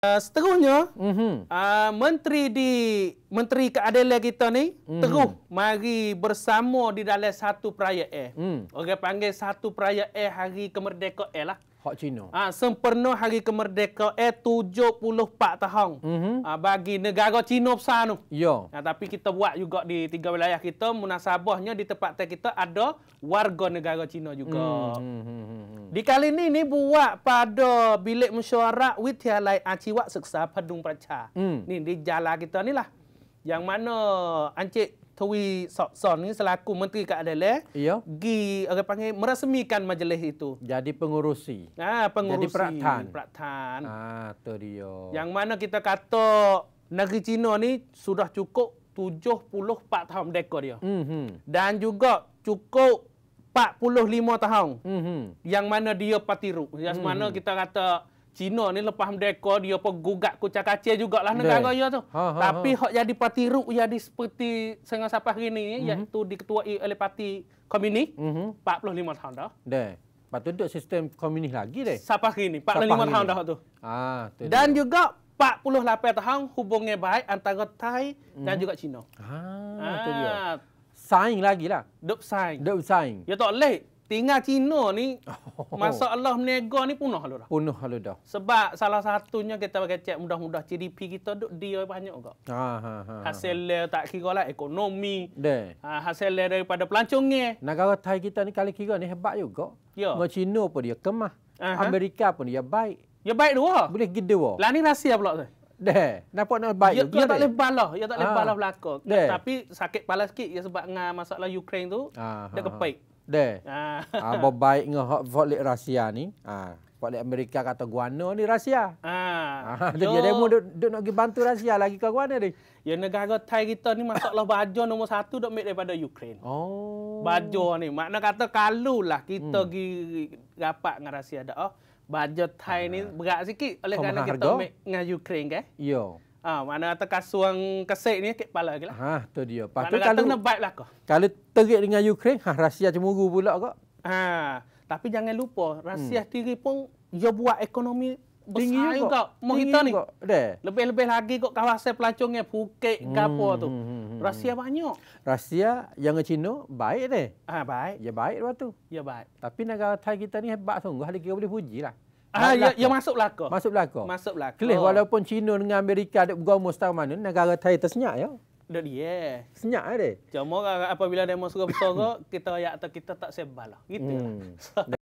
Ah, seterusnya mm -hmm. uh, menteri di menteri keadilan kita ni mm -hmm. terus mari bersama di dalam satu perayaan. Mm. Orang panggil satu perayaan hari kemerdekaan lah. Hak Cina. Ah uh, sempena hari kemerdekaan 74 tahun. Mm -hmm. uh, bagi negara Cina besar tu. Ya. Nah, tapi kita buat juga di tiga wilayah kita munasabahnya di tempat kita ada warga negara Cina juga. Mm -hmm. Di kali ini ni buat pada bilik mesyuarat Witialai Aciwak Seksa Padung Praca. Hmm. Ni di jalan kita ni lah. Yang mana Encik Tui Sokson ni selaku Menteri Kak Adelaide. Iya. Gi, orang panggil, merasmikan majlis itu. Jadi pengurusi. Ah, pengurusi. Jadi peraktan. Peraktan. Ah, ha, tu dia. Yang mana kita kata negeri Cina ni sudah cukup 74 tahun mereka dia. Mm -hmm. Dan juga cukup 45 tahun. Mm-hmm. Yang mana dia patiru. Yang mm-hmm. mana kita kata Cina ni lepas merdeka dia pun gugat kucak kacir jugalah negara dia tu. Ha, ha, ha. Tapi hak jadi patiru jadi seperti sehingga sampai hari ni mm-hmm. iaitu diketuai oleh parti komunis mm-hmm. 45 tahun dah. Dah. Lepas tu duduk sistem komunis lagi deh. Sampai hari ni 45 hari tahun dah tu. Ha, tu dan dia. juga 48 tahun hubungnya baik antara Thai hmm dan mhm. juga Cina. Ah, ha, tu dia sign lagi lah. Dub sign. Dub sign. Ya tak leh. Tinggal Cina ni, oh. masa Allah menega ni punah lalu dah. Punah lalu dah. Sebab salah satunya kita pakai cek mudah-mudah CDP kita duduk dia banyak kok. Ha, ha, ha. ha. Hasilnya tak kira lah ekonomi. De. Ha, hasilnya daripada pelancongnya. Negara Thai kita ni kali kira ni hebat juga. Ya. Yeah. Cina pun dia kemah. Uh-huh. Amerika pun dia baik. Ya baik dua. Boleh gede dua. Lah ni rahsia pula tu. Deh, nampak nak baik. Ya, tak boleh balah, ya tak boleh balah belakang. Tapi sakit kepala sikit ya sebab dengan masalah Ukraine tu. Ah, dia ah, ah. kepek deh, Ha. Ah, uh, baik ngah hak volley rahsia ni. Ha. Ah, uh. Amerika kata guano ni rahsia. Ha. Ah. Ha. Dia demo duk, duk nak bantu rahsia lagi ke guano ni. Ya negara Thai kita ni masalah baja nomor satu duk make daripada Ukraine. Oh. Baja ni. Makna kata kalu lah kita hmm. pergi rapat dengan rahsia dah. Oh. Baja Thai ni berat sikit oleh kerana kita make dengan Ukraine ke. Eh. Ya. Ha, mana kata kasut kesek ni ke kepala ke lah. Ha, tu dia. Patut mana kalau, kata kena vibe lah kau. Kalau terik dengan Ukraine, ha, ah, rahsia cemuru pula kau. Ha, tapi jangan lupa, rahsia hmm. diri pun dia buat ekonomi besar Tinggi juga. juga. Mau kita ni. Lebih-lebih lagi kau kawasan pelancongnya, Phuket, hmm. Gapo tu. Hmm, hmm, hmm. Rahsia banyak. Rahsia yang ke Cina, baik ni. Ha, baik. Ya baik lepas tu. Ya baik. Tapi negara Thai kita ni hebat sungguh. Hari kita boleh puji lah. Ah, ya, ya masuk belakang. Masuk belakang. Masuk belakang. Kelih, oh. walaupun Cina dengan Amerika ada bergomo setahun mana, negara Thai tersenyak ya. Dia dia. Senyak ada. Ya, Cuma apabila demo suka bersorok, kita ayat atau kita tak sebalah. Gitu. Hmm.